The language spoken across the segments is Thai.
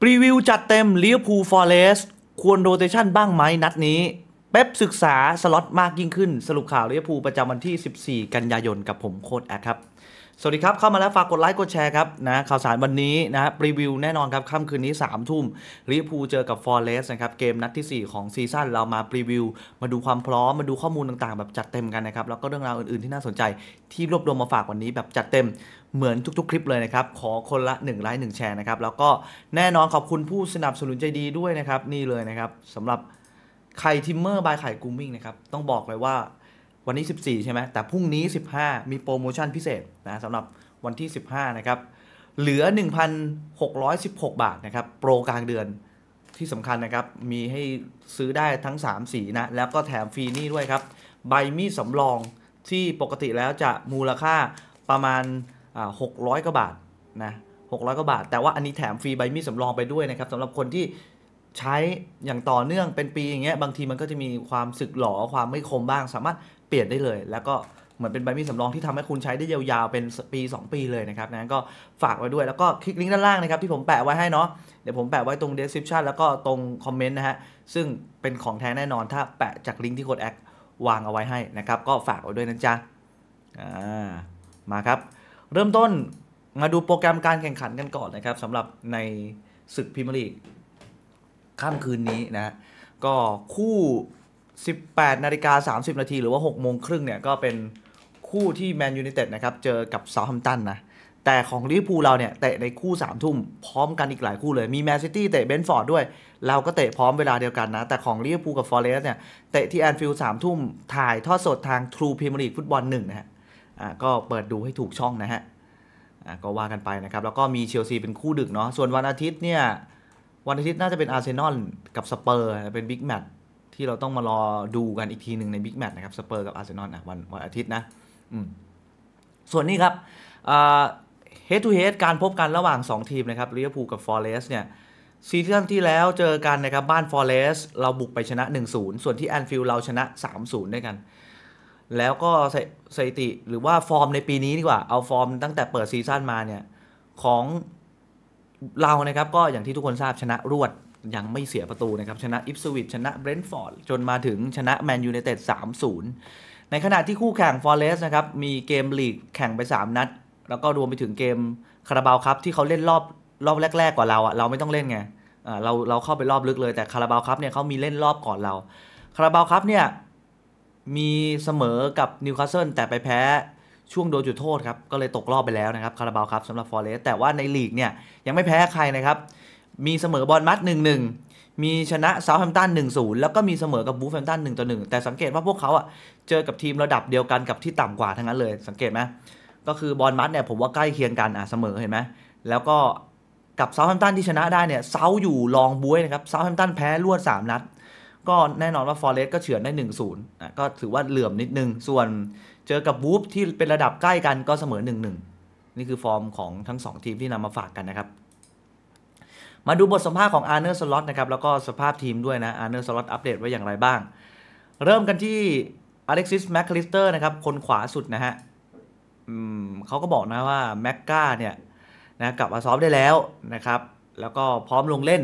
ปรีวิวจัดเต็มเลี้ยวภูฟอร์เรสควรโรเตชันบ้างไหม นัดนี้ เป๊ปศึกษา สล็อตมากยิ่งขึ้นสรุปข่าวเลี้ยวภูประจำวันที่ 14 กันยายนกับผมโคดแอคครับสวัสดีครับเข้ามาแล้วฝากกดไลค์กดแชร์ครับนะข่าวสารวันนี้นะรีวิวแน่นอนครับค่ำคืนนี้ 3ทุ่มลิเวอร์พูลเจอกับฟอร์เรสนะครับเกมนัดที่ 4 ของซีซั่นเรามาพรีวิวมาดูความพร้อมมาดูข้อมูลต่างๆ แบบจัดเต็มกันนะครับแล้วก็เรื่องราวอื่นๆที่น่าสนใจ ที่รวบรวมมาฝากวันนี้แบบจัดเต็มเหมือนทุกๆคลิปเลยนะครับ ขอคนละ 1 ไลค์1 แชร์นะครับ แล้วก็แน่นอนขอบคุณผู้สนับสนุนใจดีด้วยนะครับ นี่เลยนะครับสำหรับไข่ทิมเมอร์บายไข่กูมิ่งนะครับ ต้องบอกเลยว่าวันนี้ 14 ใช่ไหม แต่พรุ่งนี้ 15 มีโปรโมชั่นพิเศษนะสำหรับวันที่ 15 นะครับ เหลือ 1,616 บาทนะครับ โปรกลางเดือนที่สำคัญนะครับมีให้ซื้อได้ทั้ง3สีนะแล้วก็แถมฟรีนี่ด้วยครับ ใบมีดสำรองที่ปกติแล้วจะมูลค่าประมาณหกร้อยกว่าบาทนะหกร้อยกว่าบาท แต่ว่าอันนี้แถมฟรีใบมีสำรองไปด้วยนะครับสำหรับคนที่ใช้อย่างต่อเนื่องเป็นปีอย่างเงี้ยบางทีมันก็จะมีความสึกหลอความไม่คมบ้าง สามารถเปลี่ยนได้เลย แล้วก็เหมือนเป็นใบมีสำรองที่ทำให้คุณใช้ได้ยาวๆเป็นปี 2 ปีเลยนะครับนั้นก็ฝากไว้ด้วยแล้วก็คลิกลิงก์ด้านล่างนะครับ ที่ผมแปะไว้ให้เนาะเดี๋ยวผมแปะไว้ตรง description แล้วก็ตรงคอมเมนต์นะฮะซึ่งเป็นของแท้แน่นอน ถ้าแปะจากลิงก์ที่โค้ดแอควางเอาไว้ให้นะครับก็ฝากไว้ด้วยนะจ๊ะอ่ามาครับเริ่มต้นมาดูโปรแกรมการแข่งขันกันก่อนนะครับสำหรับในศึกพรีเมียร์ลีกค่ำคืนนี้นะก็คู่ 18 นาฬิกา 30 นาทีหรือว่า 6 โมงครึ่งเนี่ย ก็เป็นคู่ที่แมนยูไนเต็ดนะครับ เจอกับเซาท์แฮมตันนะ แต่ของลิเวอร์พูลเราเนี่ยเตะในคู่ 3 ทุ่มพร้อมกันอีกหลายคู่เลยมีแมนซิตี้เตะเบนฟอร์ดด้วย เราก็เตะพร้อมเวลาเดียวกันนะ แต่ของลิเวอร์พูลกับฟอเรสต์เนี่ยเตะที่แอนฟิลด์สามทุ่มถ่ายทอดสดทางทรูพรีเมียร์ลีกฟุตบอลหนึ่งนะฮะก็เปิดดูให้ถูกช่องนะฮะ ก็ว่ากันไปนะครับ แล้วก็มีเชลซีเป็นคู่ดึกเนาะ ส่วนวันอาทิตย์เนี่ย วันอาทิตย์น่าจะเป็นอาร์เซนอลกับสเปอร์ เป็นบิ๊กแมตช์ที่เราต้องมารอดูกันอีกทีหนึ่งในบิ๊กแมตช์นะครับ สเปอร์กับอาร์เซนอลวันวันอาทิตย์นะส่วนนี้ครับเฮดทูเฮดการพบกันระหว่าง 2 ทีมนะครับลิเวอร์พูลกับฟอร์เรสเนี่ยซีซั่นที่แล้วเจอกันนะครับบ้านฟอร์เรสเราบุกไปชนะ 1-0ส่วนที่แอนฟิลด์เราชนะ 3-0ด้วยกันแล้วก็สถิติหรือว่าฟอร์มในปีนี้ดีกว่าเอาฟอร์มตั้งแต่เปิดซีซั่นมาเนี่ย ของเรานะครับ ก็อย่างที่ทุกคนทราบชนะรวดยังไม่เสียประตูนะครับ ชนะอิฟสวิตชนะเบรนท์ฟอร์ดจนมาถึงชนะแมนยูในเต็ด3-0 ในขณะที่คู่แข่งฟอร์เรสนะครับ มีเกมลีก แข่งไป 3 นัด แล้วก็รวมไปถึงเกมคาราบาวครับ ที่เขาเล่นรอบรอบแรก ๆกว่าเราอะเราไม่ต้องเล่นไงเราเราเข้าไปรอบลึกเลยแต่คาราบาวครับเนี่ยเขามีเล่นรอบก่อนเราคาราบาวครับเนี่ยมีเสมอกับนิวคาสเซิลแต่ไปแพ้ช่วงโดนจุดโทษครับก็เลยตกรอบไปแล้วนะครับคาราบาวครับสำหรับฟอร์เรสแต่ว่าในลีกเนี่ย ยังไม่แพ้ใครนะครับ มีเสมอบอลมัด่งมีชนะเซาท์แฮมป์ตันหนนึ่งศูย์แล้วก็มีเสมอกับบูฟแฮมป์ตันหนึ่งต่อหนึ่งแต่สังเกตว่าพวกเขาอ่ะเจอกับทีมระดับเดียวกันกับที่ต่ำกว่าทั้งนั้นเลย สังเกตไหมก็คือบอลมัดเนี่ย ผมว่าใกล้เคียงกันอ่ะเสมอเห็นไหมแล้วก็กับเซาท์แฮมป์ตันที่ชนะได้เนี่ยเซาอยู่รองบุ้ยนะครับเซาท์แฮมป์ตันแพ้รวด3นัดก็แน่นอนว่าฟอร์เรสก็เฉือนได้1นูนย์ก็ถือว่าเหลื่อมนิดนึง ส่วนเจอกับวูฟที่เป็นระดับใกล้กันก็เสมอ1นนี่คือฟอร์มของทั้ง 2 ทีมที่นำมาฝากกันนะครับ มาดูบทสัมภาษณ์ของอาร์เนอร์สล็อตนะครับแล้วก็สภาพทีมด้วยนะอาร์เนอร์สล็อตอัปเดตไว้อย่างไรบ้าง เริ่มกันที่อเล็กซิสแมคคลิสเตอร์นะครับ คนขวาสุดนะฮะเขาก็บอกนะว่าแม็กกาเนี่ยนะกลับมาซ้อมได้แล้วนะครับ แล้วก็พร้อมลงเล่น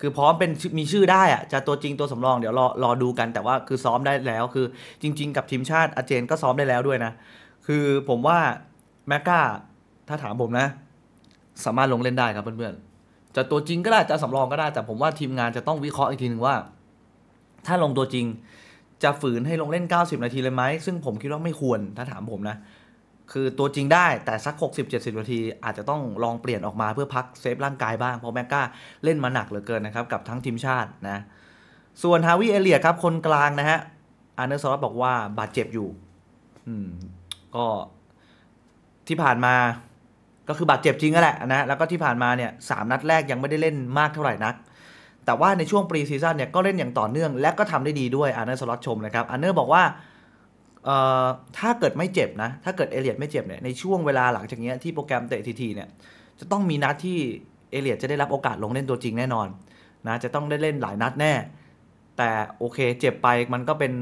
คือพร้อมเป็นมีชื่อได้อะจะตัวจริงตัวสำรองเดี๋ยวรอรอดูกันแต่ว่าคือซ้อมได้แล้ว คือ จริง ๆ กับทีมชาติอาเจน ก็ซ้อมได้แล้วด้วยนะ คือผมว่าแมกกาถ้าถามผมนะ สามารถลงเล่นได้ครับเพื่อนๆจะตัวจริงก็ได้จะสำรองก็ได้ แต่ผมว่าทีมงานจะต้องวิเคราะห์อีกทีหนึ่งว่า ถ้าลงตัวจริงจะฝืนให้ลงเล่น90นาทีเลยไหมซึ่งผมคิดว่าไม่ควรถ้าถามผมนะคือตัวจริงได้แต่สัก 60-70นาที อาจจะต้องลองเปลี่ยนออกมาเพื่อพักเซฟร่างกายบ้างเพราะแม็กกาเล่นมาหนักเหลือเกินนะครับ กับทั้งทีมชาตินะ ส่วนฮาวิเอเลียครับ คนกลางนะฮะอันเนอร์ซอรับอกว่า บาดเจ็บอยู่ อืมก็ที่ผ่านมาก็คือบาดเจ็บจริงันแหละนะแล้วก็ที่ผ่านมาเนี่ยสนัดแรกยังไม่ได้เล่นมากเท่าไหร่นัก แต่ว่าในช่วงปรีซีซั่นเนี่ยก็เล่นอย่างต่อเนื่อง และก็ทำได้ดีด้วยอันเนอร์สล็อตชมนะครับอันเนอร์บอกว่าถ้าเกิดไม่เจ็บนะ ถ้าเกิดเอเลียดไม่เจ็บเนี่ย ในช่วงเวลาหลังจากนี้ที่โปรแกรมเตะทีทีเนี่ย จะต้องมีนัดที่เอเลียดจะได้รับโอกาสลงเล่นตัวจริงแน่นอนนะ จะต้องได้เล่นหลายนัดแน่ แต่โอเคเจ็บไปมันก็เป็น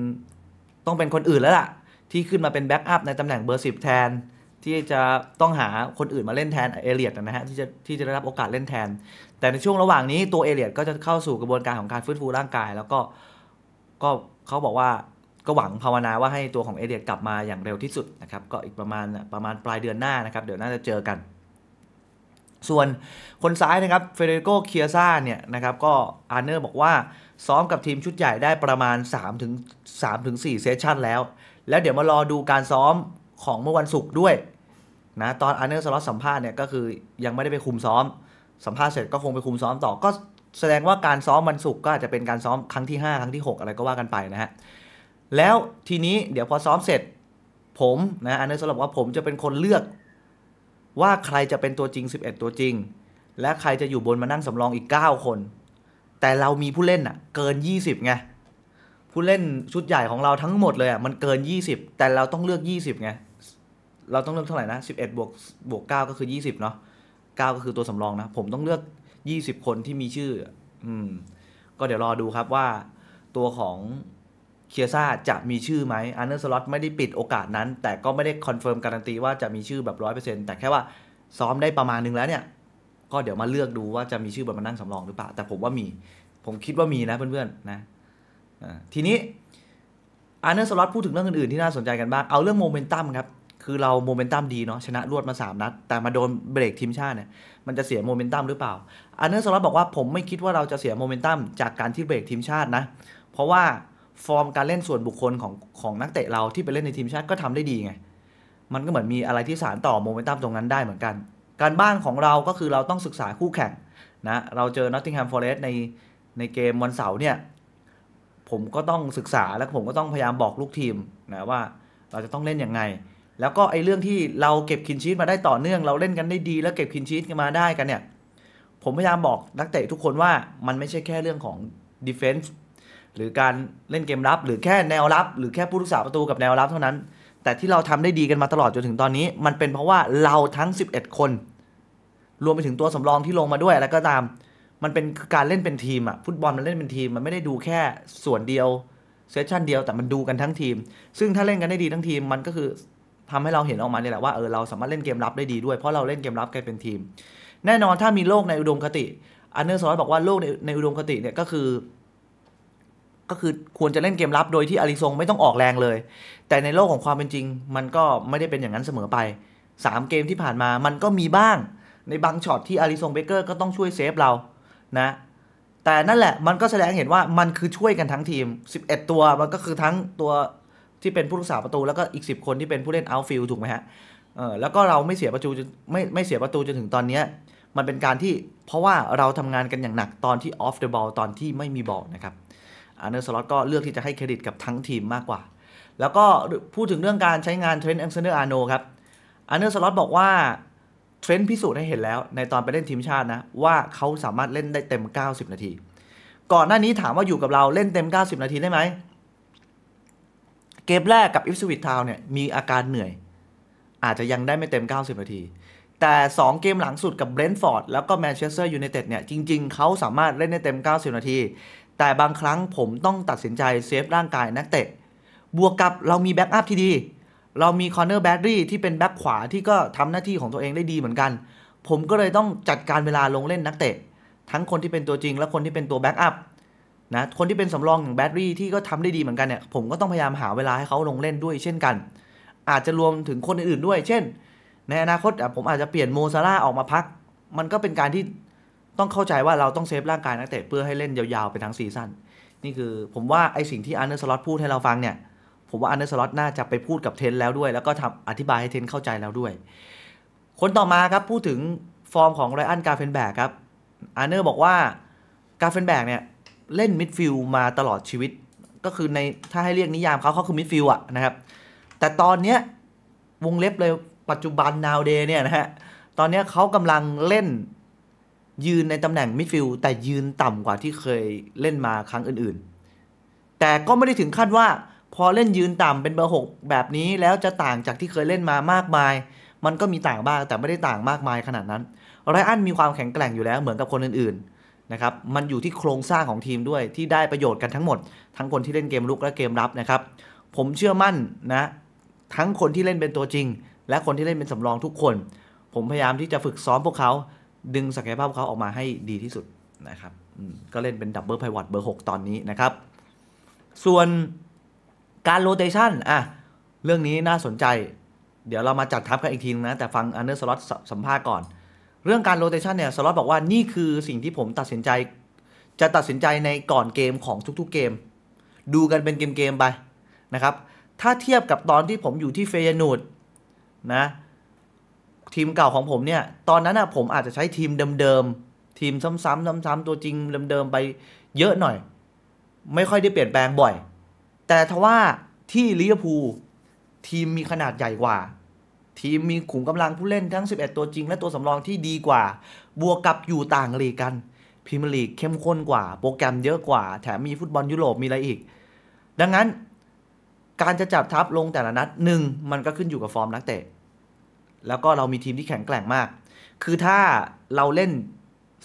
ต้องเป็นคนอื่นแล้วล่ะ ที่ขึ้นมาเป็นแบ็กอัพในตำแหน่งเบอร์สิบแทนที่จะต้องหาคนอื่นมาเล่นแทนเอเลียดนะฮะที่จะที่จะได้รับโอกาสเล่นแทน แต่ในช่วงระหว่างนี้ตัวเอเลียดก็จะเข้าสู่กระบวนการของการฟื้นฟูร่างกาย แล้วก็ก็เขาบอกว่าก็หวังภาวนาว่าให้ตัวของเอเดียกลับมาอย่างเร็วที่สุดนะครับก็อีกประมาณประมาณปลายเดือนหน้านะครับ เดี๋ยวน่าจะเจอกัน ส่วนคนซ้ายนะครับเฟเดริโกเคียซ่าเนี่ยนะครับ ก็อาร์เนอร์บอกว่าซ้อมกับทีมชุดใหญ่ได้ประมาณ 3 ถึง 3 ถึง 4 เซสชั่นแล้ว แล้วเดี๋ยวมารอดูการซ้อมของเมื่อวันศุกร์ด้วย นะ ตอนอาร์เนอร์สล็อตสัมภาษณ์เนี่ยก็คือยังไม่ได้ไปคุมซ้อม สัมภาษณ์เสร็จก็คงไปคุมซ้อมต่อก็แสดงว่าการซ้อมวันศุกร์ก็อาจจะเป็นการซ้อมครั้งที่5ครั้งที่ 6 อะไรก็ว่ากันไปนะฮะแล้วทีนี้เดี๋ยวพอซ้อมเสร็จ ผมนะอันนี้สำหรับว่าผมจะเป็นคนเลือก ว่าใครจะเป็นตัวจริง11ตัวจริง และใครจะอยู่บนมานั่งสำรองอีก 9 คน แต่เรามีผู้เล่นอะเกิน 20ไงผู้เล่นชุดใหญ่ของเราทั้งหมดเลยอะมันเกิน20 แต่เราต้องเลือก 20ไงเราต้องเลือกเท่าไหร่นะ11บวกบวก9ก็คือ20เนาะ9ก็คือตัวสำรองนะ ผมต้องเลือก 20คนที่มีชื่อ อืม ก็เดี๋ยวรอดูครับว่าตัวของเคียซ่าจะมีชื่อไหมอันเดอร์สล็อตไม่ได้ปิดโอกาสนั้น แต่ก็ไม่ได้คอนเฟิร์มการันตีว่าจะมีชื่อแบบร้อยเปอร์เซ็นต์แต่แค่ว่าซ้อมได้ประมาณนึงแล้วเนี่ย ก็เดี๋ยวมาเลือกดูว่าจะมีชื่อแบบมานั่งสำรองหรือเปล่า แต่ผมว่ามี ผมคิดว่ามีนะเพื่อนๆนะทีนี้อันเดอร์สล็อตพูดถึงเรื่องอื่นๆที่น่าสนใจกันบ้าง เอาเรื่องโมเมนตัมครับ คือเราโมเมนตัมดีเนาะ ชนะรวดมา3นัด แต่มาโดนเบรกทีมชาติเนี่ย มันจะเสียโมเมนตัมหรือเปล่าอันเดอร์สล็อตบอกว่าผมไม่คิดว่าเราจะเสียโมเมนตัมจากการที่เบรกทีมชาตินะเพราะว่าฟอร์มการเล่นส่วนบุคคลของของนักเตะเราที่ไปเล่นในทีมชาติก็ทำได้ดีไง มันก็เหมือนมีอะไรที่สานต่อโมเมนตัมตรงนั้นได้เหมือนกัน การบ้านของเราก็คือเราต้องศึกษาคู่แข่งนะ เราเจอนอตติงแฮมฟอร์เรสในในเกมวันเสาร์เนี่ย ผมก็ต้องศึกษาและผมก็ต้องพยายามบอกลูกทีมนะว่าเราจะต้องเล่นยังไงแล้วก็ไอ้เรื่องที่เราเก็บคินชีตมาได้ต่อเนื่องเราเล่นกันได้ดีแล้วเก็บคินชีตกันมาได้กันเนี่ย ผมพยายามบอกนักเตะทุกคนว่ามันไม่ใช่แค่เรื่องของดิเฟนส์หรือการเล่นเกมรับ หรือแค่แนวรับ หรือแค่ผู้รักษาประตูกับแนวรับเท่านั้น แต่ที่เราทำได้ดีกันมาตลอดจนถึงตอนนี้ มันเป็นเพราะว่าเราทั้ง 11 คน รวมไปถึงตัวสำรองที่ลงมาด้วยแะ้วก็ตามมันเป็นการเล่นเป็นทีมอะฟุตบอลมันเล่นเป็นทีมมันไม่ได้ดูแค่ส่วนเดียวเซสชันเดียว แต่มันดูกันทั้งทีม ซึ่งถ้าเล่นกันได้ดีทั้งทีมมันก็คือทำให้เราเห็นออกมาเนี่ยแหละว่าเออเราสามารถเล่นเกมรับได้ดีด้วยเพราะเราเล่นเกมรับกันเป็นทีม แน่นอนถ้ามีโลกในอุดมคติอันเนอร์ซอนบอกว่าโลกในในอุดมคติเนี่ยก็คือก็คือควรจะเล่นเกมรับโดยที่อาริซงไม่ต้องออกแรงเลย แต่ในโลกของความเป็นจริง มันก็ไม่ได้เป็นอย่างนั้นเสมอไป 3 เกมที่ผ่านมามันก็มีบ้างในบางช็อตที่อาริซงเบเกอร์ก็ต้องช่วยเซฟเรา นะ แต่นั่นแหละมันก็แสดงเห็นว่ามันคือช่วยกันทั้งทีม 11 ตัว มันก็คือทั้งตัวที่เป็นผู้รักษาประตู แล้วก็อีก 10 คนที่เป็นผู้เล่นเอาฟิลถูกไหมฮะ เออแล้วก็เราไม่เสียประตูไม่ไม่เสียประตูจนถึงตอนนี้ มันเป็นการที่เพราะว่าเราทำงานกันอย่างหนักตอนที่ออฟเดอะบอลตอนที่ไม่มีบอลนะครับอันเนอร์สล็อตก็เลือกที่จะให้เครดิตกับทั้งทีมมากกว่า แล้วก็พูดถึงเรื่องการใช้งานเทรนด์แองเซเนอร์อาโนครับอันเนอร์สล็อตบอกว่าเทรนด์พิสูจน์ให้เห็นแล้ว ในตอนไปเล่นทีมชาตินะ ว่าเขาสามารถเล่นได้เต็ม 90 นาที ก่อนหน้านี้ถามว่าอยู่กับเราเล่นเต็ม 90 นาทีได้ไหม เกมแรกกับอิฟสวิตทาวเนี่ยมีอาการเหนื่อย อาจจะยังได้ไม่เต็ม 90 นาที แต่ 2 เกมหลังสุดกับเบรนท์ฟอร์ดแล้วก็แมนเชสเตอร์ยูไนเต็ดเนี่ยจริงๆ เขาสามารถเล่นได้เต็ม 90 นาทีแต่บางครั้งผมต้องตัดสินใจเซฟร่างกายนักเตะบวกกับเรามีแบ็กอัพที่ดี เรามีคอ์เนอร์แบตรี่ที่เป็นแบ็กขวาที่ก็ทำหน้าที่ของตัวเองได้ดีเหมือนกันผมก็เลยต้องจัดการเวลาลงเล่นนักเตะ ทั้งคนที่เป็นตัวจริง และคนที่เป็นตัวแบ็กอัพนะคนที่เป็นสำรองอย่างแบตรี่ที่ก็ทำได้ดีเหมือนกันเนี่ยผมก็ต้องพยายามหาเวลาให้เขาลงเล่นด้วยเช่นกัน อาจจะรวมถึงคนอื่นๆด้วย เช่น ในอนาคตผมอาจจะเปลี่ยนโมซาร่าออกมาพักมันก็เป็นการที่ต้องเข้าใจว่าเราต้องเซฟร่างกายนักเตะเพื่อให้เล่นยาวๆไปทั้งซีซั่นนี่คือ ผมว่า ไอสิ่งที่อันเดอร์สล็อตพูดให้เราฟังเนี่ย ผมว่าอันเดอร์สล็อตน่าจะไปพูดกับเทนแล้วด้วย แล้วก็ทำอธิบายให้เทนเข้าใจแล้วด้วย คนต่อมาครับพูดถึงฟอร์มของไรอันกาเฟนแบกครับอันเดอร์บอกว่ากาเฟนแบกเนี่ย เล่นมิดฟิลมาตลอดชีวิต ก็คือในถ้าให้เรียกนิยามเขาเขาคือมิดฟิลอะนะครับแต่ตอนเนี้ยวงเล็บเลยปัจจุบันนาวเดย์เนี่ยนะฮะตอนนี้เขากำลังเล่นยืนในตำแหน่งมิดฟิลด์แต่ยืนต่ำกว่าที่เคยเล่นมาครั้งอื่นๆ แต่ก็ไม่ได้ถึงขั้นว่า พอเล่นยืนต่ำเป็นเบอร์หกแบบนี้แล้วจะต่างจากที่เคยเล่นมามากมาย มันก็มีต่างบ้างแต่ไม่ได้ต่างมากมายขนาดนั้น ไรอันมีความแข็งแกร่งอยู่แล้วเหมือนกับคนอื่นๆ นะครับ มันอยู่ที่โครงสร้างของทีมด้วยที่ได้ประโยชน์กันทั้งหมดทั้งคนที่เล่นเกมลุกและเกมรับนะครับ ผมเชื่อมั่นนะ ทั้งคนที่เล่นเป็นตัวจริง และคนที่เล่นเป็นสำรองทุกคน ผมพยายามที่จะฝึกซ้อมพวกเขาดึงศักยภาพเขาออกมาให้ดีที่สุดนะครับ ก็เล่นเป็นดับเบิลไพวอตเบอร์ 6 ตอนนี้นะครับ ส่วนการโรเตชันอ่ะเรื่องนี้น่าสนใจ เดี๋ยวเรามาจัดทับกันอีกทีนะ แต่ฟังอันเดอร์สล็อตสัมภาษณ์ก่อน เรื่องการโรเตชันเนี่ยสล็อตบอกว่านี่คือสิ่งที่ผมตัดสินใจ จะตัดสินใจในก่อนเกมของทุกๆเกม ดูกันเป็นเกมๆไปนะครับ ถ้าเทียบกับตอนที่ผมอยู่ที่เฟยนูดนะทีมเก่าของผมเนี่ยตอนนั้นอะผมอาจจะใช้ทีมเดิมๆ ทีมซ้ำๆซ้ำๆตัวจริงเดิมๆไปเยอะหน่อย ไม่ค่อยได้เปลี่ยนแปลงบ่อย แต่ทว่าที่ลิเวอร์พูลทีมมีขนาดใหญ่กว่า ทีมมีขุมกำลังผู้เล่นทั้ง 11 ตัวจริงและตัวสำรองที่ดีกว่า บวกกับอยู่ต่างลีกกันพรีเมียร์ลีกเข้มข้นกว่าโปรแกรมเยอะกว่า แถมมีฟุตบอลยุโรปมีอะไรอีก ดังนั้นการจะจับทัพลงแต่ละนัดหนึ่งมันก็ขึ้นอยู่กับฟอร์มนักเตะแล้วก็เรามีทีมที่แข็งแกร่งมาก คือถ้าเราเล่น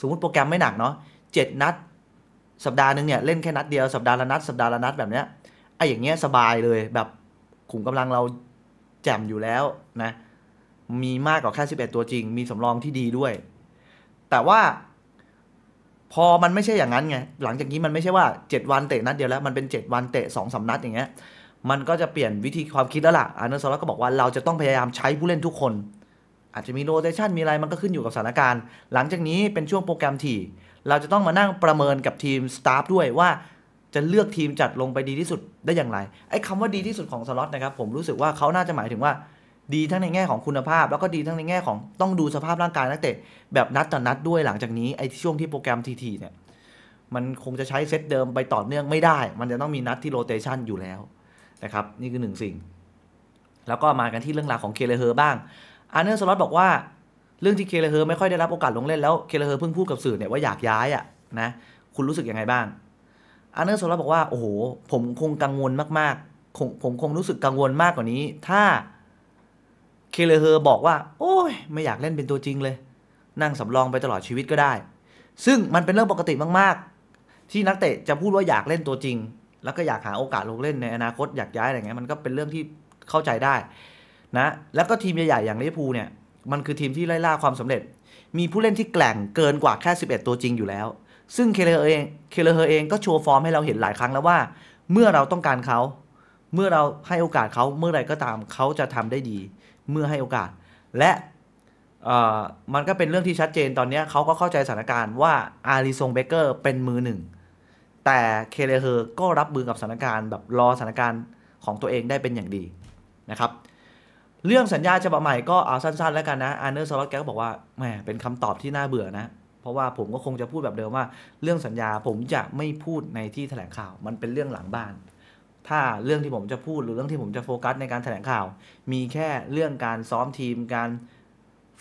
สมมติโปรแกรมไม่หนักเนาะเจ็ดนัด สัปดาห์หนึ่งเนี่ยเล่นแค่นัดเดียวสัปดาห์ละนัดสัปดาห์ละนัดแบบเนี้ยไอ้อย่างเงี้ยสบายเลยแบบขุมกำลังเราแจ่มอยู่แล้วนะ มีมากกว่าแค่สิบเอ็ดตัวจริง มีสำรองที่ดีด้วย แต่ว่าพอมันไม่ใช่อย่างนั้นไงหลังจากนี้มันไม่ใช่ว่าเจ็ดวัน เตะนัดเดียวแล้วมันเป็นเจ็ดวัน เตะสองสานัด อย่างเงี้ยมันก็จะเปลี่ยนวิธีความคิด แล้วล่ะอาร์นสซอลก็บอกว่าเราจะต้องพยายามใช้ผู้เล่นทุกคน อาจจะมีโรเตชันมีอะไรมันก็ขึ้นอยู่กับสถานการณ์ หลังจากนี้เป็นช่วงโปรแกรม ที่เราจะต้องมานั่งประเมินกับทีม สตาฟด้วยว่าจะเลือกทีมจัดลงไปดีที่สุดได้อย่างไร ไอ้คำว่าดีที่สุดของสล็อตนะครับ ผมรู้สึกว่าเขาน่าจะหมายถึงว่า ดีทั้งในแง่ของคุณภาพ แล้วก็ดีทั้งในแง่ของต้องดูสภาพร่างกายนักเตะแบบนัดต่อนัดด้วยหลังจากนี้ไอ้ช่วงที่โปรแกรมทีทีเนี่ยมันคงจะใช้เซตเดิมไปต่อเนื่องไม่ได้มันจะต้องมีนัดที่โรเตชันอยู่แล้วนะครับนี่คือหนึ่งสิ่ง แล้วก็มากันที่เรื่องราวของเคเลเฮอร์บ้างอาร์เนอร์สล็อตบอกว่า เรื่องที่เคเลเฮอร์ไม่ค่อยได้รับโอกาสลงเล่นแล้วเคเลเฮอร์เพิ่งพูดกับสื่อเนี่ยว่าอยากย้ายอ่ะนะคุณรู้สึกยังไงบ้างอาร์เนอร์สล็อตบอกว่า โอ้โหผมคงกังวลมากๆคงผมคงรู้สึกกังวลมากกว่านี้ ถ้าเคเลเฮอร์บอกว่า โอ้ย ไม่อยากเล่นเป็นตัวจริงเลย นั่งสำรองไปตลอดชีวิตก็ได้ ซึ่งมันเป็นเรื่องปกติมากๆ ที่นักเตะจะพูดว่าอยากเล่นตัวจริงแล้วก็อยากหาโอกาสลงเล่นในอนาคตอยากย้ายอะไรเงี้ยมันก็เป็นเรื่องที่เข้าใจได้นะแล้วก็ทีมใหญ่ๆ อย่างลิเวอร์พูลเนี่ยมันคือทีมที่ไล่ล่าความสำเร็จ มีผู้เล่นที่แกล่งเกินกว่าแค่ 11 ตัวจริงอยู่แล้ว ซึ่งเคเลเฮเองเคเลเฮเองก็โชว์ฟอร์มให้เราเห็นหลายครั้งแล้วว่าเมื่อเราต้องการเขาเมื่อเราให้โอกาสเขาเมื่อไรก็ตามเขาจะทำได้ดี เมื่อให้โอกาส และมันก็เป็นเรื่องที่ชัดเจนตอนนี้เขาก็เข้าใจสถานการณ์ว่าอาริซงเบเกอร์เป็นมือหนึ่งแต่เคเลเฮอร์ก็รับมือกับสถานการณ์แบบรอสถานการณ์ของตัวเองได้เป็นอย่างดีนะครับเรื่องสัญญาฉบับใหม่ก็เอาสั้นๆแล้วกันนะอานเนอร์ซอลแกก็บอกว่าแหมเป็นคำตอบที่น่าเบื่อนะเพราะว่าผมก็คงจะพูดแบบเดิมว่า เรื่องสัญญาผมจะไม่พูดในที่แถลงข่าวมันเป็นเรื่องหลังบ้าน ถ้าเรื่องที่ผมจะพูดหรือเรื่องที่ผมจะโฟกัสในการแถลงข่าว มีแค่เรื่องการซ้อมทีม การ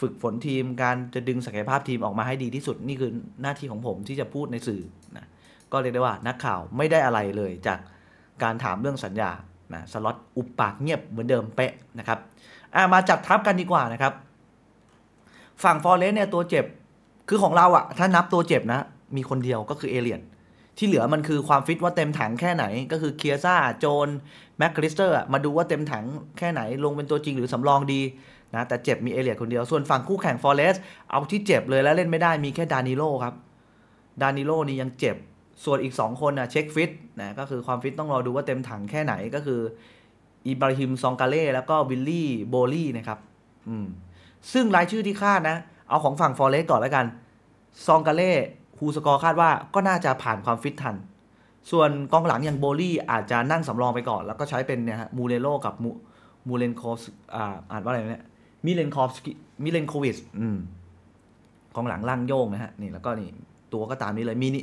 ฝึกฝนทีม การจะดึงศักยภาพทีมออกมาให้ดีที่สุด นี่คือหน้าที่ของผมที่จะพูดในสื่อก็เรียกได้ว่า นักข่าวไม่ได้อะไรเลยจากการถามเรื่องสัญญา นะ สล็อตอุปปากเงียบเหมือนเดิมเป๊ะนะครับอมาจัดทับกันดีกว่านะครับ ฝั่งฟอร์เรสเนี่ยตัวเจ็บ คือของเราอะถ้านับตัวเจ็บนะ มีคนเดียวก็คือเอเลียน ที่เหลือมันคือความฟิตว่าเต็มถังแค่ไหน ก็คือเคียซ่า โจน แม็กคริสเตอร์มาดูว่าเต็มถังแค่ไหน ลงเป็นตัวจริงหรือสำรองดีนะ แต่เจ็บมีเอเลียนคนเดียว ส่วนฝั่งคู่แข่งฟอร์เรสเอาที่เจ็บเลยแล้วเล่นไม่ได้มีแค่ดานิโลครับ ดานิโลนี่ยังเจ็บส่วนอีก2คนนะเช็คฟิตนะก็คือความฟิตต้องรอดูว่าเต็มถัง แค่ไหนก็คืออิบราฮิมซองกาเล่ แล้วก็วิลลี่โบลี่นะครับ อืมซึ่งรายชื่อที่คาดนะเอาของฝั่งฟอร์เรสก่อนแล้วกันซองกาเล่ฮูสกอร์คาดว่าก็น่าจะผ่านความฟิตทัน ส่วนกองหลังอย่างโบลี่ อาจจะนั่งสำรองไปก่อนแล้วก็ใช้เป็นเนี่ยฮะมูเรโลกับมูมูเรนโคสอ่าอ่านว่าอะไรเนี่ยมิเรนคอฟสกิมิเรนโควิสอืมกองหลังล่างโยงนะฮะนี่แล้วก็นี่ตัวก็ตามนี้เลยมินิ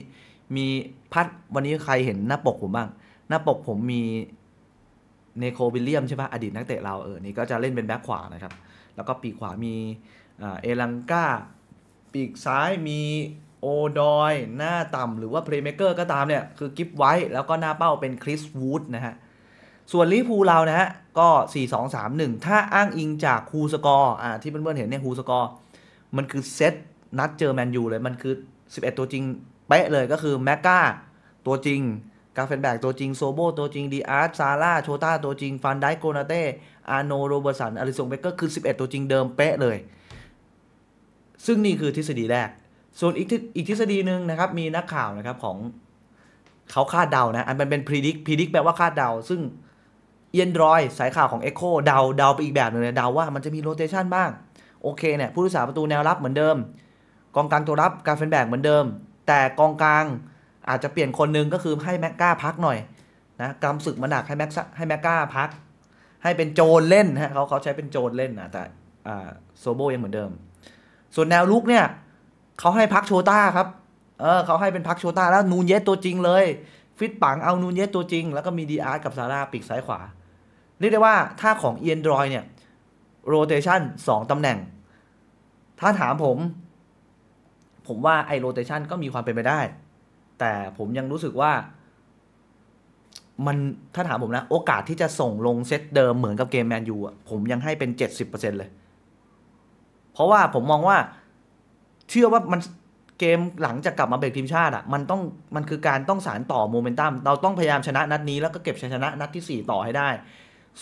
มีพัดวันนี้ใครเห็นหน้าปกผมบ้าง หน้าปกผมมีเนโควิลเลียมใช่ปะอดีตนักเตะเราเออนี่ก็จะเล่นเป็นแบ็คขวานะครับ แล้วก็ปีกขวามี เอลังกาปีกซ้ายมี โอดอย หน้าต่ำหรือว่าเพลย์เมเกอร์ก็ตามเนี่ย คือกิฟไว้แล้วก็หน้าเป้าเป็นคริสวูดนะฮะ ส่วนลิพูเรานะฮะ ก็ 4 2 3 1 ถ้าอ้างอิงจากคูสกอร์อ่าที่เพื่อนๆเห็นเนี่ยคูสกอร์มันคือเซตนัดเจอแมนยูเลยมันคือ 11ตัวจริงเป๊ะเลยก็คือแมกกาตัวจริงกาเฟนแบกตัวจริงโซโบตัวจริงดีอาร์ซาร่าโชต้าตัวจริงฟันไดโกนาเต้อาโนโรเบอร์สันอลิสงเบเกอร์คือ 11 ตัวจริงเดิมเป๊ะเลย ซึ่งนี่คือทฤษฎีแรก ส่วนอีกอีกทฤษฎีหนึ่งนะครับ มีนักข่าวนะครับของเขาคาดเดานะ อันป็นเป็นพิดิกพิดิกแปลว่าคาดเดา ซึ่งเอียนรอยสายข่าวของเอ็กโคเดาเดาไปอีกแบบหนึ่งเลยเดาว่ามันจะมีโรเตชันบ้างโอเคเนี่ยผู้รักษาประตูแนวรับเหมือนเดิมกองกลางตัวรับกาเฟนแบกเหมือนเดิมแต่กองกลางอาจจะเปลี่ยนคนนึงก็คือให้แม็กก้าพักหน่อยนะกำศึกมาหนักให้แม็กให้แม็กก้าพัก ให้เป็นโจนเล่นฮะเขาเขาใช้เป็นโจนเล่นนะแต่โซโบยังเหมือนเดิม ส่วนแนวลุกเนี่ยเขาให้พักโชต้าครับเออเขาให้เป็นพักโชต้าแล้วนูนเยสตัวจริงเลย ฟิตปังเอานูนเยสตัวจริงแล้วก็มีดีอาร์กับซาร่าปีกซ้ายขวาเรียกได้ว่า ถ้าของเอียนดรอยเนี่ยโรเตชันสองตำแหน่งถ้าถามผมผมว่าไอโรเตชันก็มีความเป็นไปได้ แต่ผมยังรู้สึกว่า มันถ้าถามผมนะ โอกาสที่จะส่งลงเซตเดิมเหมือนกับเกมแมนยูอ่ะ ผมยังให้เป็นเจ็ดสิบเปอร์เซ็นเลย เพราะว่าผมมองว่าเชื่อว่ามันเกมหลังจากกลับมาเบรกทีมชาติ อ่ะมันต้องมันคือการต้องสารต่อโมเมนตัม เราต้องพยายามชนะนัดนี้ แล้วก็เก็บชัยชนะนัดที่สี่ต่อให้ได้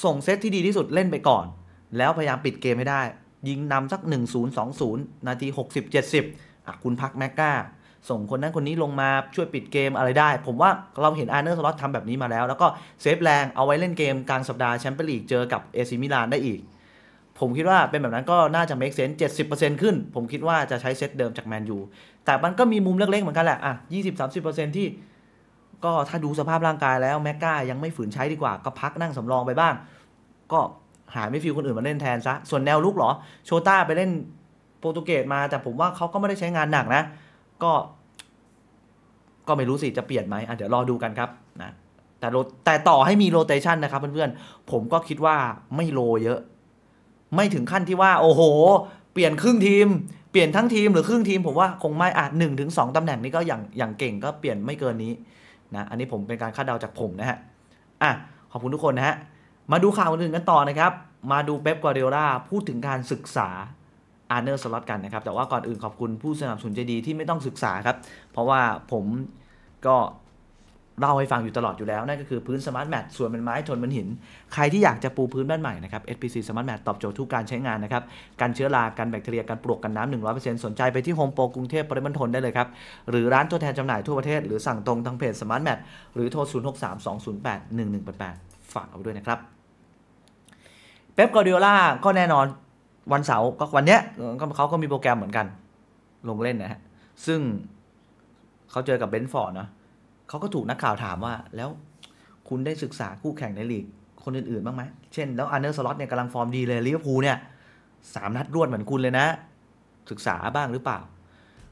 ส่งเซตที่ดีที่สุดเล่นไปก่อน แล้วพยายามปิดเกมให้ได้ ยิงนำสักหนึ่งศูนยย์์สองศูนนาทีหกสิบเจ็ดสิบอะคุณพักแม็กกาส่งคนนั้นคนนี้ลงมาช่วยปิดเกมอะไรได้ ผมว่าเราเห็นอาร์เนอร์สล็อตทำแบบนี้มาแล้ว แล้วก็เซฟแรงเอาไว้เล่นเกมกลางสัปดาห์แชมเปี้ยนลีกเจอกับเอซิมิลานได้อีก ผมคิดว่าเป็นแบบนั้นก็น่าจะเมคเซนส์เจ็ขึ้น ผมคิดว่าจะใช้เซตเดิมจากแมนยูแต่มันก็มีมุมเล็กๆเหมือนกันแหละอ่ะยี่สิบสามสิบเปอร์เซ็นต์ที่ก็ถ้าดูสภาพร่างกายแล้วแม็กกายังไม่ฝืนใช้ดีกว่าก็พักนั่งสำรองไปบ้าง ก็หาไม่ฟิลคนอื่นมาเล่นแทนซะส่วนแนวลุกเหรอโชต้าไปเล่นปรตุเกสมาแต่ผมว่าเขาก็ไม่ได้ใช้งานหนักนะ ก็ ก็ไม่รู้สิจะเปลี่ยนไหมอ่ะเดี๋ยวรอดูกันครับนะแต่แต่ต่อให้มีโรเตชันนะครับ เพื่อนๆ ผมก็คิดว่าไม่โลเยอะ ไม่ถึงขั้นที่ว่า โอ้โห เปลี่ยนครึ่งทีม เปลี่ยนทั้งทีมหรือครึ่งทีม ผมว่าคงไม่อ่ะหนึ่งถึงสองตำแหน่งนี้ก็อย่างอย่างเก่งก็เปลี่ยนไม่เกินนี้นะอันนี้ผมเป็นการคาดเดาจากผมนะฮะอ่ะขอบคุณทุกคนนะฮะมาดูข่าวอื่นกันต่อนะครับมาดูเป๊ปกัวเดล่าพูดถึงการศึกษาอาร์เนอร์สล็อตกันนะครับ แต่ว่าก่อนอื่นขอบคุณผู้สนับสนุนใจดีที่ไม่ต้องศึกษาครับ เพราะว่าผมก็ เล่าให้ฟังอยู่ตลอดอยู่แล้วนั่นก็คือพื้นสมาร์ทแมท ส่วนเป็นไม้ทนเป็นหิน ใครที่อยากจะปูพื้นบ้านใหม่นะครับ SPC Smart Mat ตอบโจทย์ทุกการใช้งานนะครับกันเชื้อรากันแบคทีเรียกันปลวกกันน้ำ100%สนใจไปที่โฮมโปรกรุงเทพปริมณฑลได้เลยครับหรือร้านตัวแทนจำหน่ายทั่วประเทศหรือสั่งตรงทางเพจ Smart Mat หรือโทร0632081188ฝากเอาด้วยนะครับเป๊ปกอร์ดิโอล่าก็แน่นอนวันเสาร์ก็วันเนี้ยเขาก็มีโปรแกรมเหมือนกัน ลงเล่นนะฮะ ซึ่งเขาเจอกับเบนฟอร์ดเนาะเขาก็ถูกนักข่าวถามว่าแล้วคุณได้ศึกษาคู่แข่งในลีก คนอื่นๆ บ้างไหมเช่น แล้วอันเดอร์สล็อตเนี่ยกำลังฟอร์มดีเลยลิเวอร์พูลเนี่ยสามนัดรวดเหมือนคุณเลยนะ ศึกษาบ้างหรือเปล่า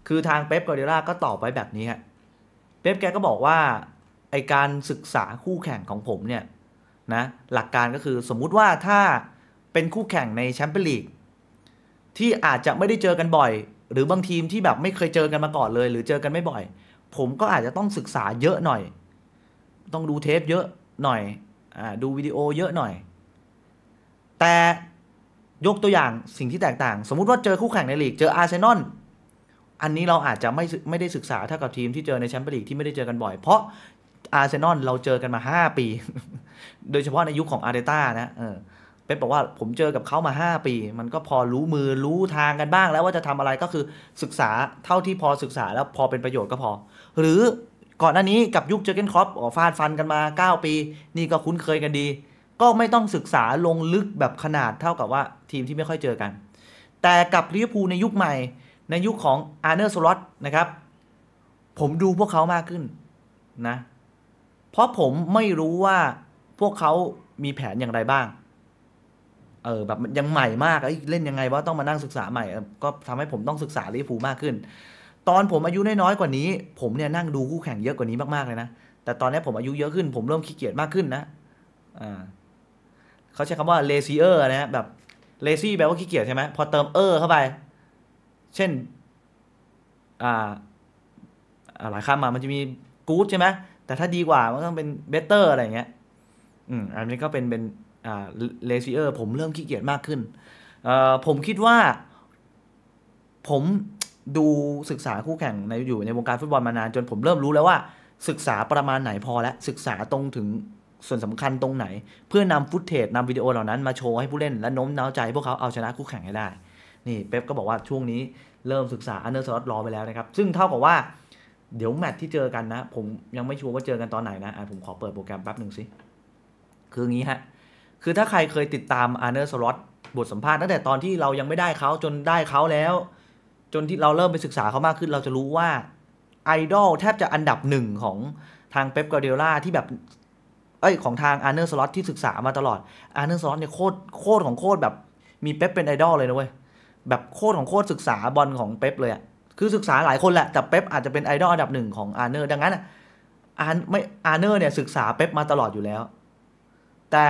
คือทางเป๊ปกอร์เดล่าก็ตอบไปแบบนี้ฮะเป๊ปแกก็บอกว่าไอการศึกษาคู่แข่งของผมเนี่ยนะหลักการก็คือสมมุติว่าถ้าเป็นคู่แข่งในแชมเปี้ยนลีกที่อาจจะไม่ได้เจอกันบ่อย หรือบางทีมที่แบบไม่เคยเจอกันมาก่อนเลย หรือเจอกันไม่บ่อย ผมก็อาจจะต้องศึกษาเยอะหน่อย ต้องดูเทปเยอะหน่อยอดูวิดีโอเยอะหน่อย แต่ยกตัวอย่างสิ่งที่แตกต่าง สมมุติว่าเจอคู่แข่งในลีกเจออาร์เซนอลอันนี้เราอาจจะไม่ไม่ได้ศึกษาเท่ากับทีมที่เจอในแชมเปี้ยนลีกที่ไม่ได้เจอกันบ่อย เพราะอาร์เซนอลเราเจอกันมา5ปี โดยเฉพาะในยุคขของอาร์เดต้านะเเป๊ปบอกว่าผมเจอกับเขามา 5 ปี มันก็พอรู้มือรู้ทางกันบ้าง แล้วว่าจะทำอะไรก็คือศึกษาเท่าที่พอศึกษาแล้วพอเป็นประโยชน์ก็พอ หรือก่อนหน้านี้กับยุคเจอเกนครอปฟาดฟันกันมา9 ปี นี่ก็คุ้นเคยกันดี ก็ไม่ต้องศึกษาลงลึกแบบขนาดเท่ากับว่าทีมที่ไม่ค่อยเจอกัน แต่กับลิเวอร์พูลในยุคใหม่ ในยุคของอาร์เนอร์สล็อตนะครับผมดูพวกเขามากขึ้นนะ เพราะผมไม่รู้ว่าพวกเขามีแผนอย่างไรบ้างเออแบบยังใหม่มากอเล่นยังไงว่าต้องมานั่งศึกษาใหม่ ก็ทำให้ผมต้องศึกษาลิฟูมากขึ้น ตอนผมอายุน้อยกว่านี้ ผมเนี่ยนั่งดูคู่แข่งเยอะกว่านี้มากๆเลยนะแต่ตอนนี้ผมอายุเยอะขึ้น ผมเริ่มขี้เกียจมากขึ้นนะอ่าเขาใช้คำว่าเลซีเออร์นะ แบบเลซี่แปลว่าขี้เกียจใช่ไหม พอเติมเออเข้าไป เช่น อ่า หลายคำมามันจะมีกู๊ดใช่ไหมแต่ถ้าดีกว่ามันต้องเป็นเบเตอร์อะไรเงี้ย อืมอันนี้ก็เป็นเป็นเลเซียร์ผมเริ่มขี้เกียจมากขึ้น ผมคิดว่า ผมดูศึกษาคู่แข่งในอยู่ในวงการฟุตบอลมานานจนผมเริ่มรู้แล้วว่าศึกษาประมาณไหนพอแล้วศึกษาตรงถึงส่วนสำคัญตรงไหน เพื่อนำฟุตเทจนำวิดีโอเหล่านั้นมาโชว์ให้ผู้เล่น และโน้มน้าวใจพวกเขาเอาชนะคู่แข่งให้ได้ นี่เป๊ปก็บอกว่าช่วงนี้เริ่มศึกษาอันเดอร์สล็อตรอไปแล้วนะครับซึ่งเท่ากับว่า เดี๋ยวแมตช์ที่เจอกันนะผมยังไม่ชัวร์ว่าเจอกันตอนไหนนะผมขอเปิดโปรแกรมแป๊บหนึ่งสิคืองี้ฮะคือถ้าใครเคยติดตามอาร์เนอร์สล็อตบทสัมภาษณ์ตั้งแต่ตอนที่เรายังไม่ได้เขา จนได้เขาแล้ว จนที่เราเริ่มไปศึกษาเขามากขึ้นเราจะรู้ว่า ไอดอลแทบจะอันดับหนึ่งของทางเป๊ปกาเดล่าที่แบบเอ้ยของทางอาร์เนอร์สล็อตที่ศึกษามาตลอดอาร์เนอร์สล็อตเนี่ยโคตรโคตรของโคตรแบบมีเป๊ปเป็นไอดอลเลยนะเว้ยแบบโคตรของโคตรศึกษาบอลของเป๊ปเลยอะคือศึกษาหลายคนแหละแต่เป๊ปอาจจะเป็นไอดอลอันดับหนึ่งของอาร์เนอร์ดังนั้นอาร์ไม่อาร์เนอร์เนี่ยศึกษาเป๊ปมาตลอดอยู่แล้ว แต่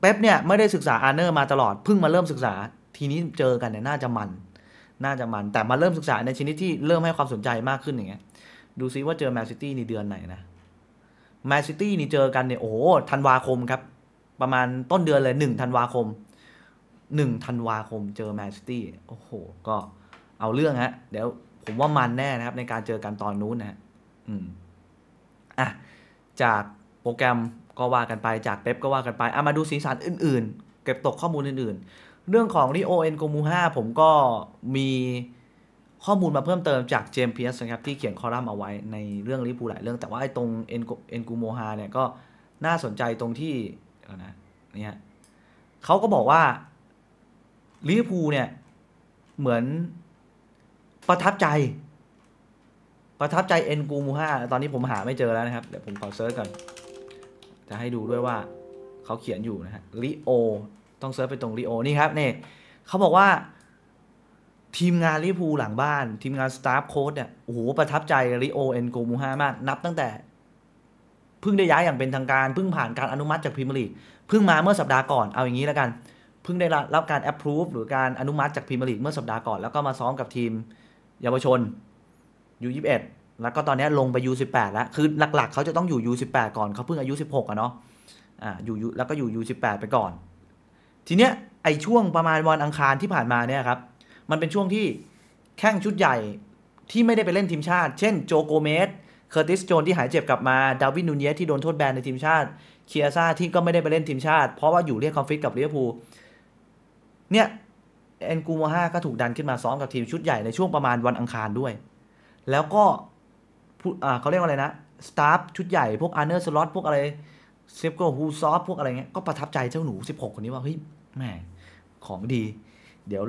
เป๊ปเนี่ย ไม่ได้ศึกษา อาร์เนอร์มาตลอดเพิ่งมาเริ่มศึกษา ทีนี้เจอกันเนี่ยน่าจะมัน น่าจะมัน แต่มาเริ่มศึกษา ในชนิดที่เริ่มให้ความสนใจมากขึ้นอย่างเงี้ย ดูซิว่าเจอแมนซิตี้ในเดือนไหนนะแมนซิตี้นี่เจอกันเนี่ยโอ้ธันวาคมครับ ประมาณต้นเดือนเลยหนึ่งธันวาคมหนึ่งธันวาคม เจอแมนซิตี้ โอ้โห ก็เอาเรื่องฮะ เดี๋ยวผมว่ามันแน่นะครับ ในการเจอกันตอนนู้นนะฮะอืมอ่ะจากโปรแกรมก็ว่ากันไปจากเป๊ปก็ว่ากันไปเอามาดูสีสันอื่นๆ เก็บตกข้อมูลอื่นๆ เรื่องของริโอเอ็นโกมูฮาผมก็มีข้อมูลมาเพิ่มเติมจากเจมส์เพียสนะครับ ที่เขียนคอลัมน์เอาไว้ในเรื่องลิปูหลายเรื่องแต่ว่าไอ้ตรงเอ็นกูโมฮาเนี่ยก็น่าสนใจตรงที่นะเนี่ยเขาก็บอกว่าลิปูเนี่ย เหมือนประทับใจ ประทับใจเอ็นกูมูฮาตอนนี้ผมหาไม่เจอแล้วนะครับเดี๋ยวผมขอเซิร์ชก่อนจะให้ดูด้วยว่าเขาเขียนอยู่นะฮะลิโอต้องเซิร์ชไปตรงลิโอนี่ครับเนี่ยเขาบอกว่าทีมงานลิพูหลังบ้าน ทีมงานสตาฟโค้ดเนี่ยโอ้โห ประทับใจลิโอเอนโกมูฮามาก นับตั้งแต่ เพิ่งได้ย้ายอย่างเป็นทางการเพิ่งผ่านการอนุมัติจากพรีเมียร์ลีก เพิ่งมาเมื่อสัปดาห์ก่อน เอาอย่างนี้แล้วกัน เพิ่งได้รับการแอปพรูฟหรือการอนุมัติจากพรีเมียร์ลีกเมื่อสัปดาห์ก่อน แล้วก็มาซ้อมกับทีมเยาวชนยู21แล้วก็ตอนนี้ลงไป U18 แล้ว คือหลักๆ เขาจะต้องอยู่ U18 ก่อน เขาเพิ่งอายุ 16อะเนาะอ่าอยู่แล้วก็อยู่ U18 ไปก่อน ทีเนี้ยไอช่วงประมาณวันอังคารที่ผ่านมาเนี่ยครับ มันเป็นช่วงที่แข้งชุดใหญ่ที่ไม่ได้ไปเล่นทีมชาติ เช่นโจโกเมสเคอร์ติสโจน ที่หายเจ็บกลับมา ดาวินนูเนียที่โดนโทษแบนในทีมชาติ เคียซ่าที่ก็ไม่ได้ไปเล่นทีมชาติ เพราะว่าอยู่เรียกคอนฟิตกับเรียพูเนี่ยเอ็นกูโมฮาก็ถูกดันขึ้นมาซ้อมกับทีมชุดใหญ่ในช่วงประมาณวันอังคารด้วย แล้วก็ผู้เขาเรียกว่าอะไรนะสตาฟชุดใหญ่พวกอาร์เนอร์สล็อตพวกอะไรเซฟโกฮูซอฟพวกอะไรเงี้ยก็ประทับใจเจ้าหนู 16 คนนี้ว่าเฮ้ยแม่ของดี เดี๋ยว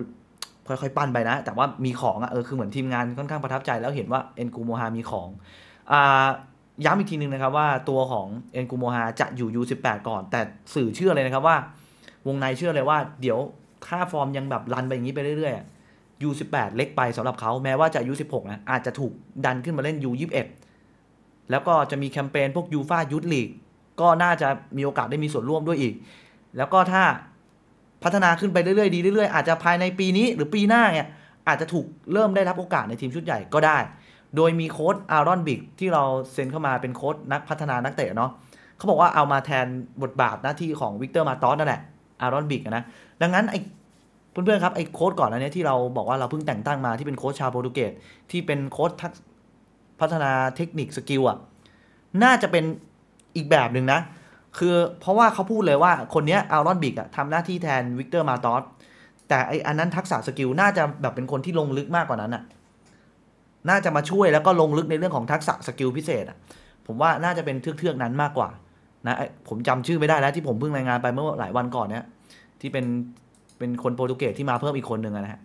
ค่อยๆปั้นไปนะ แต่ว่ามีของอะเออคือเหมือนทีมงานค่อนข้างประทับใจแล้วเห็นว่าเอ็นกูโมฮา มีของอ่าย้ำอีกทีนึงนะครับว่าตัวของเอ็นกูโมฮาจะอยู่ยแปดก่อน แต่สื่อเชื่อเลยนะครับว่า วงในเชื่อเลยว่าเดี๋ยวถ้าฟอร์มยังแบบรันไปอย่างนี้ไปเรื่อย ๆ U18 เล็กไปสำหรับเขาแม้ว่าจะ U16 นะอาจจะถูกดันขึ้นมาเล่น U21 แล้วก็จะมีแคมเปญพวกยูฟ่ายุทธลีกก็น่าจะมีโอกาสได้มีส่วนร่วมด้วยอีก แล้วก็ถ้าพัฒนาขึ้นไปเรื่อยๆดีเรื่อยๆอาจจะภายในปีนี้หรือปีหน้าเนี่ยอาจจะถูกเริ่มได้รับโอกาสในทีมชุดใหญ่ก็ได้ โดยมีโค้ดอารอนบิกที่เราเซ็นเข้ามาเป็นโค้ดนักพัฒนานักเตะเนาะเขาบอกว่าเอามาแทนบทบาทหน้าที่ของวิกเตอร์มาตอสนั่นแหละอารอนบิกนะดังนั้นไอเพื่อนๆครับ ไอ้โค้ดก่อนอันนี้ที่เราบอกว่าเราเพิ่งแต่งตั้งมาที่เป็นโค้ดชาวโปรตุเกสที่เป็นโค้ะพัฒนาเทคนิคสกิลอ่ะน่าจะเป็นอีกแบบหนึ่งนะ คือเพราะว่าเขาพูดเลยว่าคนนี้อารอนบิกอะทำหน้าที่แทนวิกเตอร์มาตอสแต่ไออันนั้นทักษะสกิล น่าจะแบบเป็นคนที่ลงลึกมากกว่านั้นอะน่าจะมาช่วยแล้วก็ลงลึกในเรื่องของทักษะสกิลพิเศษอะผมว่าน่าจะเป็นเทือกเทือกนั้นมากกว่านะผมจำชื่อไม่ได้แล้วที่ผมเพิ่งรายงานไปเมื่อหลายวันก่อนเนี้ยที่เป็นเป็นคนโปรตุเกสที่มาเพิ่มอีกคนหนึ่งนะฮะ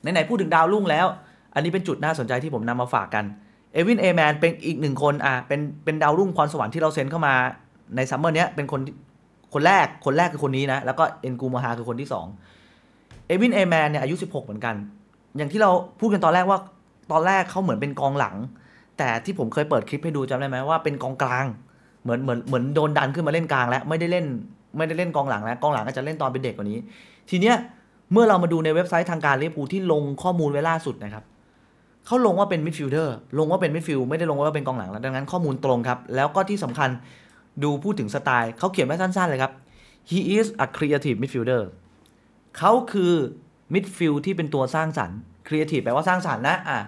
ไหนๆพูดถึงดาวรุ่งแล้ว อันนี้เป็นจุดน่าสนใจที่ผมนำมาฝากกัน เอวิน เอแมน เป็นอีกหนึ่งคนอ่ะเป็นเป็นดาวรุ่งพรสวรรค์ที่เราเซ็นเข้ามา ในซัมเมอร์เนี้ย เป็นคนคนแรก คนแรกคือคนนี้นะ แล้วก็เอ็นกูมาฮาคือคนที่สองเอวิน เอแมนเนี่ยอายุ 16 เหมือนกัน อย่างที่เราพูดกันตอนแรกว่าตอนแรกเขาเหมือนเป็นกองหลัง แต่ที่ผมเคยเปิดคลิปให้ดูจำได้ไหมว่าเป็นกองกลาง เหมือนเหมือนเหมือนโดนดันขึ้นมาเล่นกลาง แล้วไม่ได้เล่นไม่ได้เล่นกองหลังแล้วกองหลังก็จะเล่นตอนเป็นเด็กกว่านี้ ทีเนี้ยเมื่อเรามาดูในเว็บไซต์ทางการลิเวอร์พูลที่ลงข้อมูลเวล่าสุดนะครับเขาลงว่าเป็นมิดฟิลเดอร์ลงว่าเป็นมิดฟิลไม่ได้ลงว่าเป็นกองหลังแล้วดังนั้นข้อมูลตรงครับ แล้วก็ที่สำคัญดูพูดถึงสไตล์ เขาเขียนไว้สั้น ๆเลยครับ he is a creative midfielder เขาคือมิดฟิลที่เป็นตัวสร้างสรรค์ creative แปลว่าสร้างสรรค์นะอ่ะ